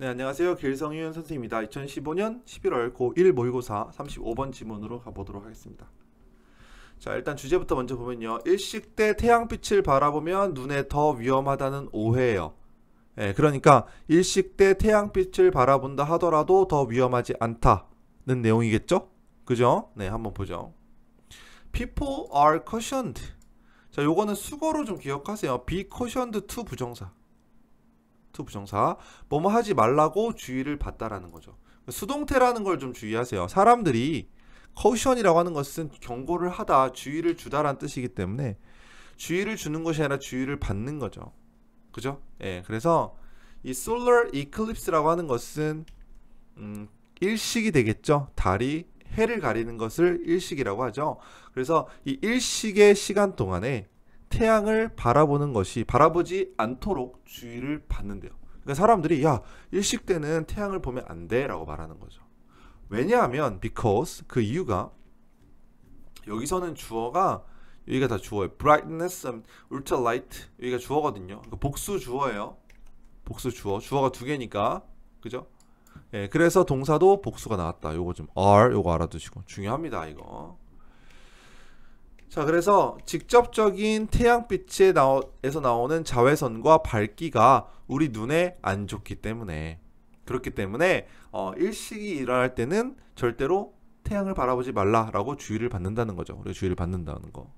네, 안녕하세요. 길성윤 선생입니다. 2015년 11월 고 1 모의고사 35번 지문으로 가보도록 하겠습니다. 자, 일단 주제부터 먼저 보면요. 일식 때 태양빛을 바라보면 눈에 더 위험하다는 오해예요. 네, 그러니까 일식 때 태양빛을 바라본다 하더라도 더 위험하지 않다는 내용이겠죠? 그죠? 네, 한번 보죠. People are cautioned. 자, 요거는 수거로 좀 기억하세요. be cautioned to 부정사. to 부정사 뭐뭐 하지 말라고 주의를 받다라는 거죠. 수동태라는 걸 좀 주의하세요. 사람들이 커션이라고 하는 것은 경고를 하다, 주의를 주다라는 뜻이기 때문에 주의를 주는 것이 아니라 주의를 받는 거죠. 그죠? 예. 그래서 이 solar eclipse라고 하는 것은 음, 일식이 되겠죠. 달이 해를 가리는 것을 일식이라고 하죠. 그래서 이 일식의 시간 동안에 태양을 바라보는 것이 바라보지 않도록 주의를 받는데요. 그러니까 사람들이 야 일식 때는 태양을 보면 안 돼라고 말하는 거죠. 왜냐하면 because 그 이유가 여기서는 주어가 여기가 다 주어예요. brightness, ultralight 여기가 주어거든요. 그러니까 복수 주어예요. 복수 주어. 주어가 두 개니까 그죠? 예, 그래서 동사도 복수가 나왔다. 요거 좀 r 요거 알아두시고 중요합니다. 이거. 자 그래서 직접적인 태양빛에 서 나오는 자외선과 밝기가 우리 눈에 안 좋기 때문에 그렇기 때문에 어, 일식이 일어날 때는 절대로 태양을 바라보지 말라라고 주의를 받는다는 거죠. 우리가 주의를 받는다는 거.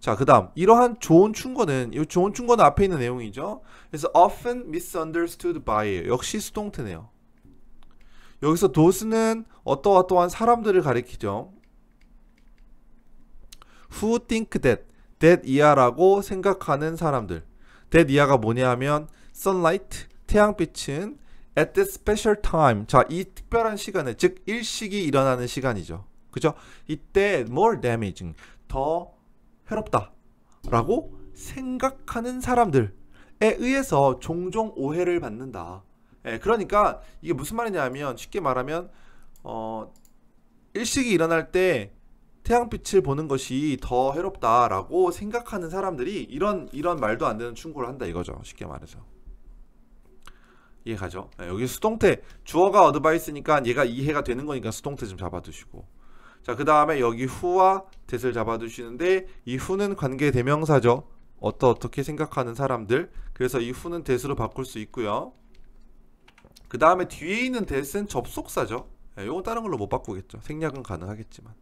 자, 그다음 이러한 좋은 충고는 이 좋은 충고는 앞에 있는 내용이죠. 그래서 often misunderstood by 역시 수동태네요. 여기서 도스는 어떠어떠한 사람들을 가리키죠. who think that that 이하라고 생각하는 사람들 that 이하가 뭐냐면 sunlight 태양빛은 at this special time 자이 특별한 시간에 즉 일식이 일어나는 시간이죠 그죠 이때 more damaging 더 해롭다 라고 생각하는 사람들에 의해서 종종 오해를 받는다 예, 그러니까 이게 무슨 말이냐면 쉽게 말하면 어, 일식이 일어날 때 태양빛을 보는 것이 더 해롭다라고 생각하는 사람들이 이런 이런 말도 안 되는 충고를 한다 이거죠. 쉽게 말해서. 이해가죠? 네, 여기 수동태 주어가 어드바이스니까 얘가 이해가 되는 거니까 수동태 좀 잡아두시고 자 그 다음에 여기 후와 대을 잡아두시는데 이 후는 관계 대명사죠 어떠 어떻게 생각하는 사람들 그래서 이 후는 대으로 바꿀 수 있고요 그 다음에 뒤에 있는 대은 접속사죠 네, 요건 다른 걸로 못 바꾸겠죠 생략은 가능하겠지만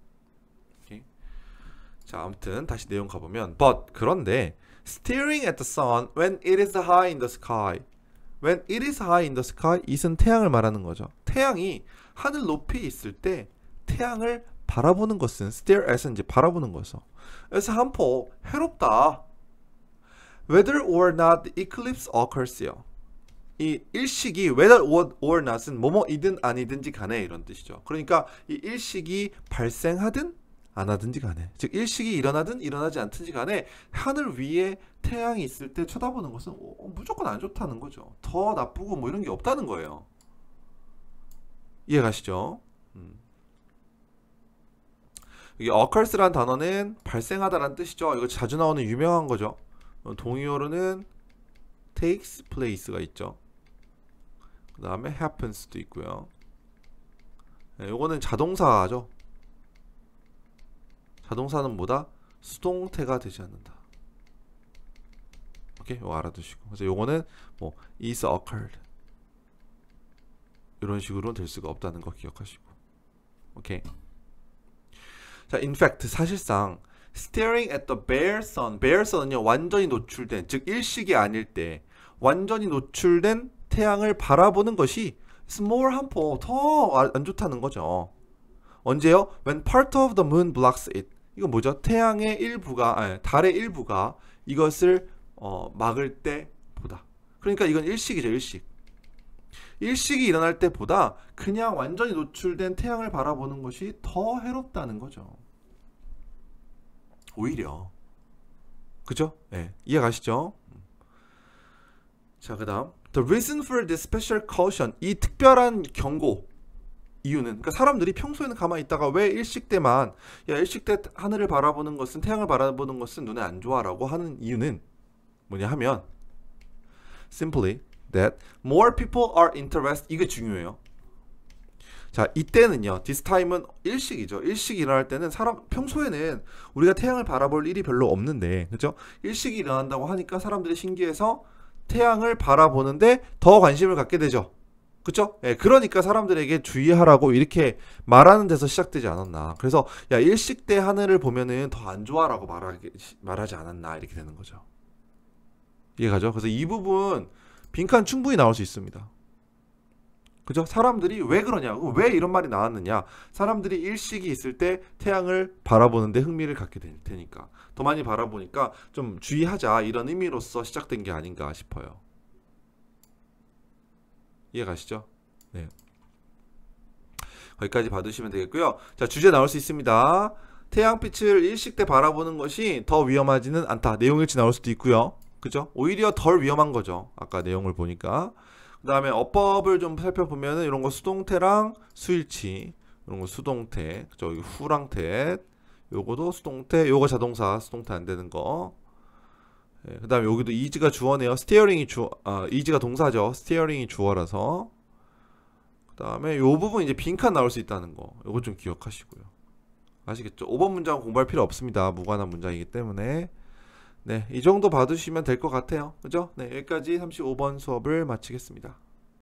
자, 아무튼 다시 내용 가보면 but 그런데 staring at the sun when it is high in the sky when it is high in the sky 이은 태양을 말하는 거죠. 태양이 하늘 높이 있을 때 태양을 바라보는 것은 stare at은 이제 바라보는 거죠. 그래서 한포 해롭다. whether or not the eclipse occurrs요. 이 일식이 whether or not은 뭐뭐이든 아니든지 간에 이런 뜻이죠. 그러니까 이 일식이 발생하든 안 하든지 간에 즉 일식이 일어나든 일어나지 않든지 간에 하늘 위에 태양이 있을 때 쳐다보는 것은 어, 어, 무조건 안 좋다는 거죠 더 나쁘고 뭐 이런 게 없다는 거예요 이해 가시죠? 음. 이게 o c c u r s 란 단어는 발생하다라는 뜻이죠 이거 자주 나오는 유명한 거죠 어, 동의어로는 takes place가 있죠 그 다음에 happens도 있고요 네, 요거는 자동사죠 자동사는 뭐다? 수동태가 되지 않는다. 오케이, 요거 알아두시고. 그래 요거는 뭐 is occurred 이런 식으로는 될 수가 없다는 거 기억하시고. 오케이. 자, in fact 사실상 staring at the bare sun, bare sun은요 완전히 노출된, 즉 일식이 아닐 때 완전히 노출된 태양을 바라보는 것이 small 한포 더안 좋다는 거죠. 언제요? When part of the moon blocks it. 이거 뭐죠? 태양의 일부가 아니, 달의 일부가 이것을 어, 막을 때보다 그러니까 이건 일식이죠 일식 일식이 일어날 때보다 그냥 완전히 노출된 태양을 바라보는 것이 더 해롭다는 거죠 오히려 그죠? 네, 예, 이해 가시죠? 자, 그 다음 The reason for this special caution 이 특별한 경고 이유는 그러니까 사람들이 평소에는 가만히 있다가 왜 일식 때만 야 일식 때 하늘을 바라보는 것은 태양을 바라보는 것은 눈에 안 좋아라고 하는 이유는 뭐냐 하면 simply that more people are interested 이게 중요해요. 자 이때는요 this time은 일식이죠 일식이 일어날 때는 사람 평소에는 우리가 태양을 바라볼 일이 별로 없는데 그죠 일식이 일어난다고 하니까 사람들이 신기해서 태양을 바라보는데 더 관심을 갖게 되죠 그쵸? 예, 그러니까 사람들에게 주의하라고 이렇게 말하는 데서 시작되지 않았나. 그래서 야 일식 때 하늘을 보면은 더 안 좋아라고 말하기 말하지 않았나 이렇게 되는 거죠. 이해가죠? 그래서 이 부분 빈칸 충분히 나올 수 있습니다. 그죠? 사람들이 왜그러냐왜 이런 말이 나왔느냐? 사람들이 일식이 있을 때 태양을 바라보는데 흥미를 갖게 될 테니까 더 많이 바라보니까 좀 주의하자 이런 의미로서 시작된 게 아닌가 싶어요. 이해 가시죠? 네. 거기까지 봐두시면 되겠고요. 자, 주제 나올 수 있습니다. 태양빛을 일식 때 바라보는 것이 더 위험하지는 않다. 내용일지 나올 수도 있고요. 그죠? 오히려 덜 위험한 거죠. 아까 내용을 보니까. 그 다음에 어법을 좀 살펴보면은 이런 거 수동태랑 수일치. 이런 거 수동태. 저기 후랑태. 요거도 수동태. 요거 자동사. 수동태 안 되는 거. 예, 그 다음에 여기도 이즈가 주어네요. 스티어링이 주, 아, 이즈가 동사죠. 스티어링이 주어라서. 그 다음에 요 부분 이제 빈칸 나올 수 있다는 거. 요거 좀 기억하시고요. 아시겠죠? 5번 문장 공부할 필요 없습니다. 무관한 문장이기 때문에. 네, 이 정도 봐주시면 될 것 같아요. 그죠? 네, 여기까지 35번 수업을 마치겠습니다.